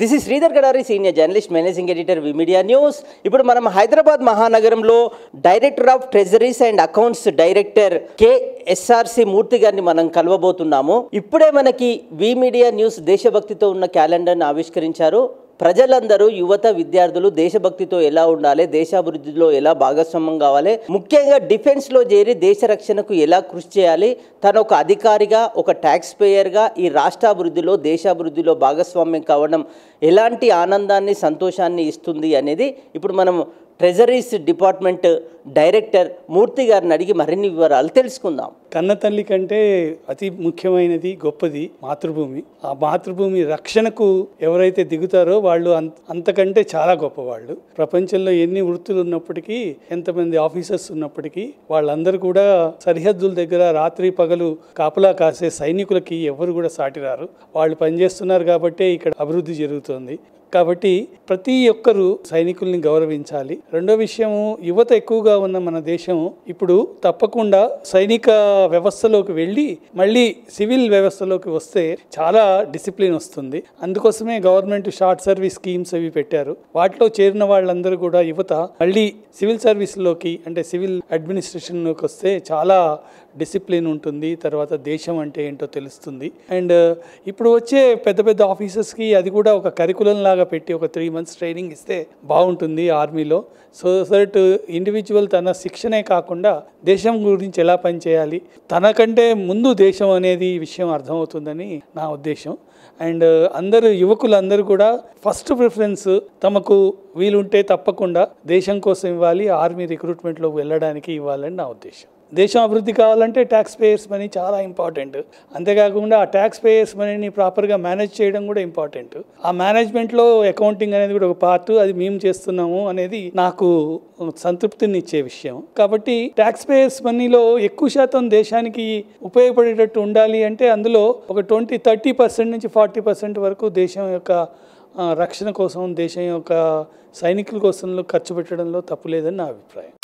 this is Sridhar Gadari senior journalist managing editor media news ఇప్పుడు మనం హైదరాబాద్ మహానగరంలో director of treasuries and accounts director K Murthy గారిని మనం కలవబోతున్నాము ఇప్పుడే మనకి వి మీడియా న్యూస్ దేశభక్తితో ఉన్న క్యాలెండర్ను ఆవిష్కరించారు ప్రజలందరూ యువత విద్యార్థులు దేశభక్తితో ఎలా ఉండాలి దేశాభివృద్ధిలో ఎలా భాగస్వామ్యం కావాలి ముఖ్యంగా డిఫెన్స్లో చేరి దేశ రక్షణకు ఎలా కృషి చేయాలి తను ఒక అధికారిగా ఒక ట్యాక్స్ పేయర్గా ఈ రాష్ట్రాభివృద్ధిలో దేశాభివృద్ధిలో భాగస్వామ్యం కావడం ఎలాంటి ఆనందాన్ని సంతోషాన్ని ఇస్తుంది అనేది ఇప్పుడు మనం ట్రెజరీస్ డిపార్ట్మెంట్ డైరెక్టర్ మూర్తి గారిని అడిగి మరిన్ని వివరాలు తెలుసుకుందాం కన్న తల్లి కంటే అతి ముఖ్యమైనది గొప్పది మాతృభూమి ఆ మాతృభూమి రక్షణకు ఎవరైతే దిగుతారో వాళ్ళు అంతకంటే చాలా గొప్పవాళ్ళు ప్రపంచంలో ఎన్ని వృత్తులు ఉన్నప్పటికీ ఎంతమంది ఆఫీసర్స్ ఉన్నప్పటికీ వాళ్ళందరూ కూడా సరిహద్దుల దగ్గర రాత్రి పగలు కాపలా కాసే సైనికులకి ఎవరు కూడా సాటిరారు వాళ్ళు పనిచేస్తున్నారు కాబట్టే ఇక్కడ అభివృద్ధి జరుగుతుంది కాబట్టి ప్రతి ఒక్కరూ సైనికుల్ని గౌరవించాలి రెండో విషయము యువత ఎక్కువగా ఉన్న మన దేశం ఇప్పుడు తప్పకుండా సైనిక వ్యవస్థలోకి వెళ్ళి మళ్ళీ సివిల్ వ్యవస్థలోకి వస్తే చాలా డిసిప్లిన్ వస్తుంది అందుకోసమే గవర్నమెంట్ షార్ట్ సర్వీస్ స్కీమ్స్ అవి పెట్టారు వాటిలో చేరిన వాళ్ళందరూ కూడా యువత మళ్ళీ సివిల్ సర్వీస్లోకి అంటే సివిల్ అడ్మినిస్ట్రేషన్లోకి వస్తే చాలా డిసిప్లిన్ ఉంటుంది తర్వాత దేశం అంటే ఏంటో తెలుస్తుంది అండ్ ఇప్పుడు వచ్చే పెద్ద పెద్ద ఆఫీసర్స్కి అది కూడా ఒక కరికులం లాగా దూరంగా పెట్టి ఒక త్రీ మంత్స్ ట్రైనింగ్ ఇస్తే బాగుంటుంది ఆర్మీలో సో దట్ ఇండివిజువల్ తన శిక్షణే కాకుండా దేశం గురించి ఎలా పనిచేయాలి తనకంటే ముందు దేశం అనేది విషయం అర్థమవుతుందని నా ఉద్దేశం అండ్ అందరు యువకులందరూ కూడా ఫస్ట్ ప్రిఫరెన్స్ తమకు వీలుంటే తప్పకుండా దేశం కోసం ఇవ్వాలి ఆర్మీ రిక్రూట్మెంట్లో వెళ్ళడానికి ఇవ్వాలని నా ఉద్దేశం దేశం అభివృద్ధి కావాలంటే ట్యాక్స్ పేయర్స్ మనీ చాలా ఇంపార్టెంట్ అంతేకాకుండా ఆ ట్యాక్స్ పేయర్స్ మనీని ప్రాపర్గా మేనేజ్ చేయడం కూడా ఇంపార్టెంట్ ఆ మేనేజ్మెంట్లో అకౌంటింగ్ అనేది కూడా ఒక పార్ట్ అది మేము చేస్తున్నాము అనేది నాకు సంతృప్తిని ఇచ్చే విషయం కాబట్టి ట్యాక్స్ పేయర్స్ మనీలో ఎక్కువ శాతం దేశానికి ఉపయోగపడేటట్టు ఉండాలి అంటే అందులో ఒక ట్వంటీ థర్టీ పర్సెంట్ నుంచి ఫార్టీ పర్సెంట్ వరకు దేశం యొక్క రక్షణ కోసం దేశం యొక్క సైనికుల కోసం ఖర్చు పెట్టడంలో తప్పులేదని నా అభిప్రాయం